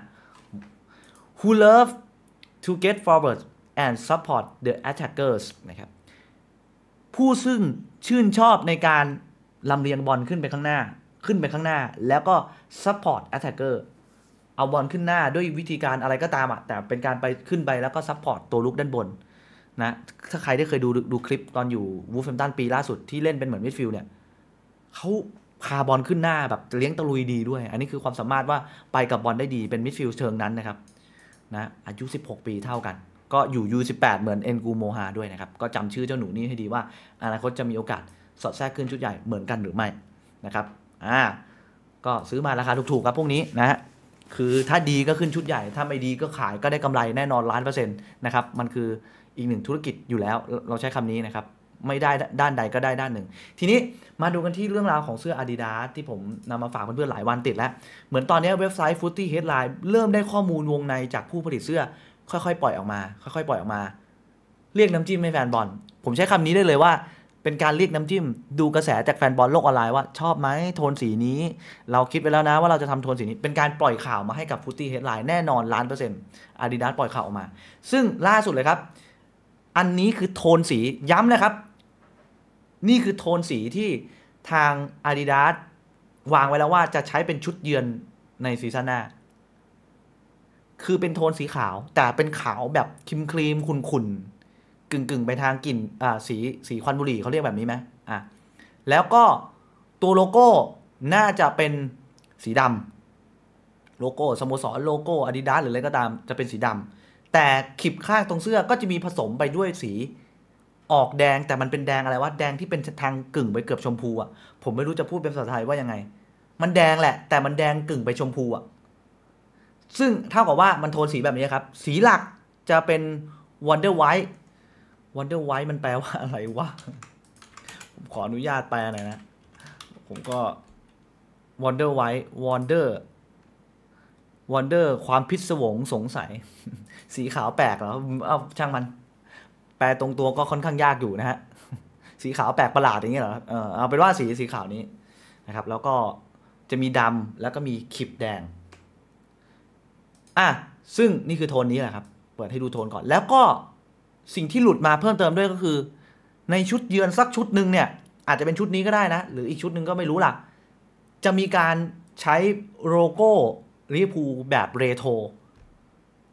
who love to get forward and support the attackers นะครับผู้ซึ่งชื่นชอบในการลำเลียงบอลขึ้นไปข้างหน้า ขึ้นไปข้างหน้า แล้วก็ซัพพอร์ตแอตแทกเกอร์เอาบอลขึ้นหน้าด้วยวิธีการอะไรก็ตามอ่ะแต่เป็นการไปขึ้นไปแล้วก็ซัพพอร์ตตัวลุกด้านบนนะถ้าใครได้เคยดูดูคลิปตอนอยู่วูฟเฟมตันปีล่าสุดที่เล่นเป็นเหมือนมิดฟิลด์เนี่ยเขาพาบอลขึ้นหน้าแบบเลี้ยงตะลุยดีด้วย อันนี้คือความสามารถว่าไปกับบอลได้ดีเป็นมิดฟิลด์เชิงนั้นนะครับนะอายุ 16 ปีเท่ากันก็อยู่ U18 เหมือนเอ็นกูโมฮาด้วยนะครับ ก็จำชื่อเจ้าหนูนี่ให้ดีว่าอนาคตจะมีโอกาสสอดแทรกขึ้นชุดใหญ่เหมือนกันหรือไม่นะครับ อ่า ก็ซื้อมาราคาถูกๆครับพวกนี้นะฮะ คือถ้าดีก็ขึ้นชุดใหญ่ ถ้าไม่ดีก็ขายก็ได้กำไรแน่นอนล้านเปอร์เซ็นต์นะครับ มันคืออีกหนึ่งธุรกิจอยู่แล้ว เราใช้คำนี้นะครับ ไม่ได้ด้านใดก็ได้ด้านหนึ่ง ทีนี้มาดูกันที่เรื่องราวของเสื้อ Adidas ที่ผมนำมาฝากเพื่อนๆหลายวันติดแล้ว เหมือนตอนนี้เว็บไซต์ Footy Headline เริ่มได้ข้อมูลวงในจากผู้ผลิตเสื้อค่อยๆปล่อยออกมาค่อยๆ ปล่อยออกมา เรียกน้ำจิ้มให้แฟนบอลผมใช้คำนี้ได้เลยว่า เป็นการเรียกน้ำจิ้ม ดูกระแส จากแฟนบอลโลกออนไลน์ ว่าชอบไหมโทนสีนี้ เราคิดไปแล้วนะว่าเราจะทำโทนสีนี้ เป็นการปล่อยข่าวมาให้กับฟุตตี้เฮดไลน์แน่นอนล้านเปอร์เซ็นต์อาดิดาสปล่อยข่าวออกมา ซึ่งล่าสุดเลยครับ อันนี้คือโทนสีย้ำนะครับ นี่คือโทนสีที่ทางอาดิดาสวางไว้แล้วว่าจะใช้เป็นชุดเยือนในซีซั่นหน้าคือเป็นโทนสีขาวแต่เป็นขาวแบบครีมครีมขุ่นๆุนกึ่งกึ่งไปทางกลิ่นอ่าสีสีควันบุหรี่เขาเรียกแบบนี้ไหมอ่ะแล้วก็ตัวโลโก้น่าจะเป็นสีดำโลโก้สโมสรโลโก้อาดิดาสหรืออะไรก็ตามจะเป็นสีดำแต่ขีบข้างตรงเสื้อก็จะมีผสมไปด้วยสีออกแดงแต่มันเป็นแดงอะไรวะ แดงที่เป็นทางกึ่งไปเกือบชมพูอ่ะผมไม่รู้จะพูดเป็นภาษาไทยว่ายังไง มันแดงแหละ แต่มันแดงกึ่งไปชมพูอ่ะซึ่งเท่ากับว่ามันโทนสีแบบนี้ครับ สีหลักจะเป็น Wonder White Wonder White มันแปลว่าอะไรวะผมขออนุญาตแปลหน่อยนะ ผมก็ Wonder White Wonder Wonder ความพิศวงสงสัย สีขาวแปลกเหรอ เอา ช่างมัน แปลตรงตัวก็ค่อนข้างยากอยู่นะฮะ สีขาวแปลกประหลาดอย่างเงี้ยเหรอ เออเอาเป็นว่าสีสีขาวนี้นะครับ แล้วก็จะมีดำแล้วก็มีขีบแดงอ่ะซึ่งนี่คือโทนนี้แหละครับเปิดให้ดูโทนก่อนแล้วก็สิ่งที่หลุดมาเพิ่มเติมด้วยก็คือ ในชุดเยือนสักชุดหนึ่งเนี่ยอาจจะเป็นชุดนี้ก็ได้นะ หรืออีกชุดหนึ่งก็ไม่รู้ล่ะจะมีการใช้โลโก้ลิพูแบบเรโท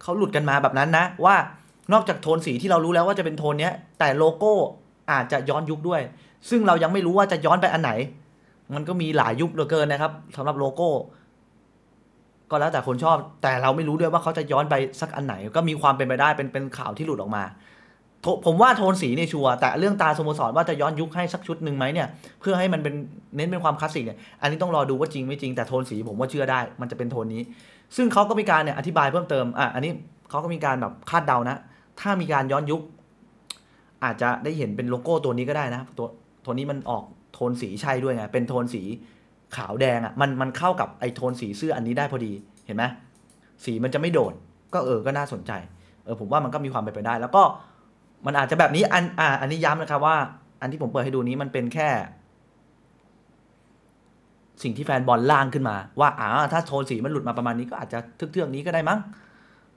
เขาหลุดกันมาแบบนั้นนะว่านอกจากโทนสีที่เรารู้แล้วว่าจะเป็นโทนนี้แต่โลโก้อาจจะย้อนยุคด้วย ซึ่งเรายังไม่รู้ว่าจะย้อนไปอันไหน มันก็มีหลายยุคเหลือเกินนะครับสำหรับโลโก้ก็แล้วแต่คนชอบแต่เราไม่รู้ด้วยว่าเขาจะย้อนไปสักอันไหน ก็มีความเป็นไปได้ เป็นเป็นข่าวที่หลุดออกมา ผมว่าโทนสีเนี่ยชัวร์แต่เรื่องตาสโมสรว่าจะย้อนยุคให้สักชุดหนึ่งไหมเนี่ยเพื่อให้มันเป็นเน้นเป็นความคลาสสิกเนี่ยอันนี้ต้องรอดูว่าจริงไม่จริงแต่โทนสีผมว่าเชื่อได้ มันจะเป็นโทนนี้ ซึ่งเขาก็มีการเนี่ยอธิบายเพิ่มเติมอ่ะอันนี้เขาก็มีการแบบคาดเดานะ ถ้ามีการย้อนยุค อาจจะได้เห็นเป็นโลโก้ตัวนี้ก็ได้นะตัวตัวนี้มันออกโทนสีใช่ด้วยไงเป็นโทนสีขาวแดงอะ่ะมันมันเข้ากับไอโทนสีเสื้ออันนี้ได้พอดี เห็นไหมสีมันจะไม่โดด ก็เออก็น่าสนใจ เออ ผมว่ามันก็มีความเป็นไปได้ แล้วก็มันอาจจะแบบนี้อันอ่า อันนี้ย้ำนะครับว่า อันที่ผมเปิดให้ดูนี้มันเป็นแค่ สิ่งที่แฟนบอลล่างขึ้นมาว่าอ่าถ้าโทนสีมันหลุดมาประมาณนี้ก็อาจจะทึกเทื่องนี้ก็ได้มั้ง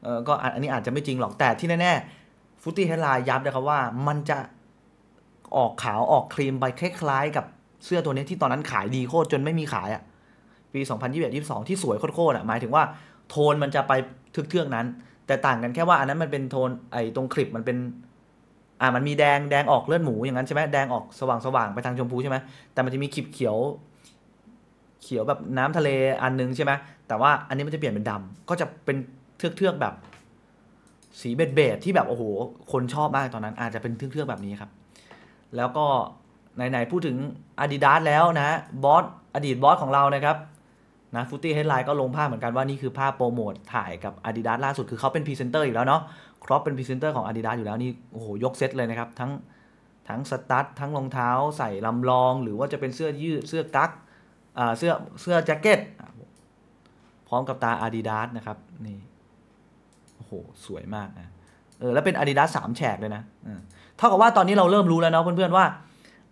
เออก็อันนี้อาจจะไม่จริงหรอกแต่ที่แน่ๆฟุตตี้เฮลไล์ย้ำนะครับว่ามันจะออกขาวออกครีมไปคล้ายๆกับเสื้อตัวนี้ที่ตอนนั้นขายดีโคตรจนไม่มีขายอะ่ะปี 2021 22 ที่สวยโคตรๆอ่ะหมายถึงว่าโทนมันจะไปทึกเทือกนั้น แต่ต่างกันแค่ว่าอันนั้นมันเป็นโทนไอ้ตรงคลิปมันเป็นอ่ามันมีแดงแดงออกเลือดหมู อย่างนั้นใช่ไหมแดงออกสว่างสว่างไปทางชมพูใช่ไหมแต่มันจะมีคลิปเขียวเขียวแบบน้ำทะเลอันนึงใช่ไหมแต่ว่าอันนี้มันจะเปลี่ยนเป็นดำก็จะเป็นเทือกเทือกแบบสีเบ็ดเบดที่แบบโอ้โหคนชอบมากตอนนั้น อาจจะเป็นเทือกเทือกแบบนี้ครับ แล้วก็ไหน ๆ พูดถึง Adidas แล้วนะบอสอดีตบอสของเรานะครับนะฟุตตี้เฮดไลน์ก็ลงภาพเหมือนกันว่านี่คือภาพโปรโมท ถ่ายกับ Adidas ล่าสุดคือเขาเป็นพรีเซนเตอร์อีกแล้วเนาะครอปเป็นพรีเซนเตอร์ของ Adidas อยู่แล้วนี่โอ้โหยกเซตเลยนะครับ ทั้งทั้งสตั๊ดทั้งรองเท้าใส่ลำลอง หรือว่าจะเป็นเสื้อยืด เสื้อกั๊กเสื้อเสื้อ แจ็คเก็ต พร้อมกับตา Adidas นะครับนี่โอ้โหสวยมากนะเออแล้วเป็น Adidas 3แฉกเลยนะเท่ากับว่าตอนนี้เราเริ่มรู้แล้วเนาะเพื่อนๆว่า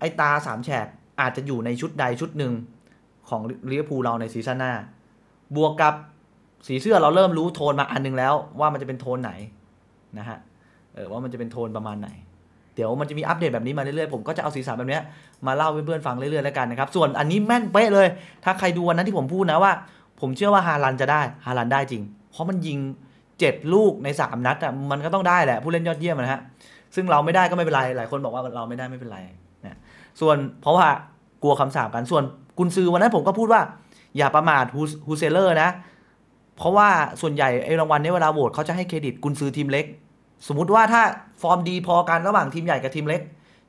ไอตาสามแฉกอาจจะอยู่ในชุดใดชุดหนึ่งของลิเวอร์พูลเราในซีซั่นหน้า บวกกับสีเสื้อเราเริ่มรู้โทนมาอันนึงแล้วว่ามันจะเป็นโทนไหนนะฮะเออว่ามันจะเป็นโทนประมาณไหน เดี๋ยวมันจะมีอัปเดตแบบนี้มาเรื่อยๆผมก็จะเอาสีสันแบบนี้มาเล่าเพื่อนๆฟังเรื่อยๆแล้วกันนะครับส่วนอันนี้แม่นเป๊ะเลย ถ้าใครดูวันนั้นที่ผมพูดนะว่า ผมเชื่อว่าฮาลันจะได้ฮาลันได้จริงเพราะมันยิง 7 ลูกใน3นัดอ่ะมันก็ต้องได้แหละผู้เล่นยอดเยี่ยมนะฮะซึ่งเราไม่ได้ก็ไม่เป็นไรหลายคนบอกว่าเราไม่ได้ไม่เป็นไรส่วนเพราะว่ากลัวคำสาปกัน ส่วนกุนซือวันนั้นผมก็พูดว่า อย่าประมาทฮูเซเลอร์นะ เพราะว่าส่วนใหญ่ไอ้รางวัลในเวลาโหวตเขาจะให้เครดิตกุนซือทีมเล็ก สมมุติว่าถ้าฟอร์มดีพอกันระหว่างทีมใหญ่กับทีมเล็ก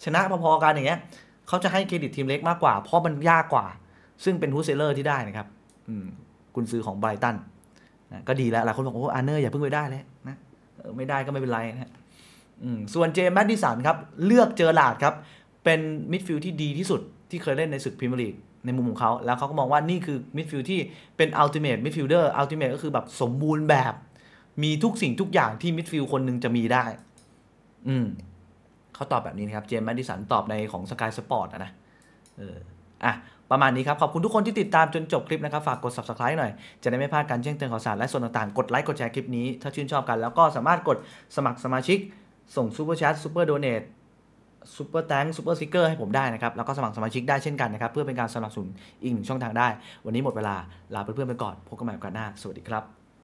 ชนะพอๆกันอย่างเงี้ยเขาจะให้เครดิตทีมเล็กมากกว่า เพราะมันยากกว่า ซึ่งเป็นฮูเซเลอร์ที่ได้นะครับกุนซือของไบรตันนะก็ดีแล้วหลายคนบอกโอ้อาร์เนอร์อย่าเพิ่งไปได้เลยนะไม่ได้ก็ไม่เป็นไรนะส่วนเจมส์แมดดิสันครับเลือกเจอหลาดครับเป็นมิดฟิลด์ที่ดีที่สุดที่เคยเล่นในศึกพรีเมียร์ลีกในมุมของเขา แล้วเขาก็มองว่านี่คือมิดฟิลด์ที่เป็นอัลติเมทมิดฟิลเดอร์ อัลติเมทก็คือแบบสมบูรณ์แบบ มีทุกสิ่งทุกอย่างที่มิดฟิลด์คนหนึ่งจะมีได้ อืม เขาตอบแบบนี้นะครับ เจมส์แมดดิสันตอบในของสกายสปอร์ตนะเอออ่ะ ประมาณนี้ครับ ขอบคุณทุกคนที่ติดตามจนจบคลิปนะครับ ฝากกด subscribe หน่อย จะได้ไม่พลาดการแจ้งเตือนข่าวสารและส่วนต่างๆ กดไลค์ กดแชร์คลิปนี้ถ้าชื่นชอบกัน แล้วก็สามารถกดสมัครสมาชิก ส่งซูเปอร์แชทซูเปอร์โดเนทซูเปอร์แตงซูเปอร์ซิกเกอร์ให้ผมได้นะครับ แล้วก็สมัครสมาชิกได้เช่นกันนะครับ เพื่อเป็นการสนับสนุนอีกหนึ่งช่องทางได้ วันนี้หมดเวลา ลาเพื่อนๆไปก่อน พบกันใหม่โอกาสหน้า สวัสดีครับ